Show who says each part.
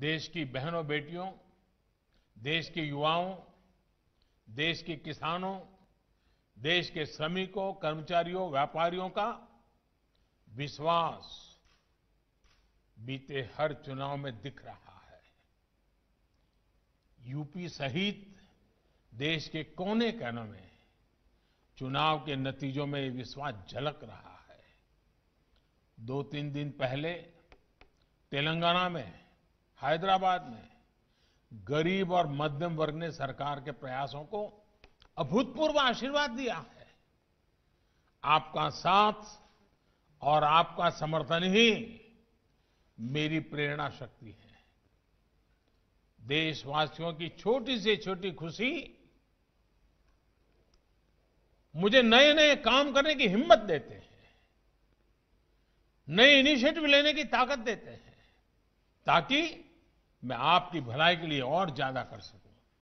Speaker 1: देश की बहनों बेटियों देश के युवाओं देश के किसानों देश के श्रमिकों कर्मचारियों व्यापारियों का विश्वास बीते हर चुनाव में दिख रहा है यूपी सहित देश के कोने कोने में चुनाव के नतीजों में विश्वास झलक रहा है दो तीन दिन पहले तेलंगाना में हैदराबाद में गरीब और मध्यम वर्ग ने सरकार के प्रयासों को अभूतपूर्व आशीर्वाद दिया है आपका साथ और आपका समर्थन ही मेरी प्रेरणा शक्ति है देशवासियों की छोटी से छोटी खुशी मुझे नए नए काम करने की हिम्मत देते हैं नए इनिशिएटिव लेने की ताकत देते हैं ताकि मैं आपकी भलाई के लिए और ज्यादा कर सकूं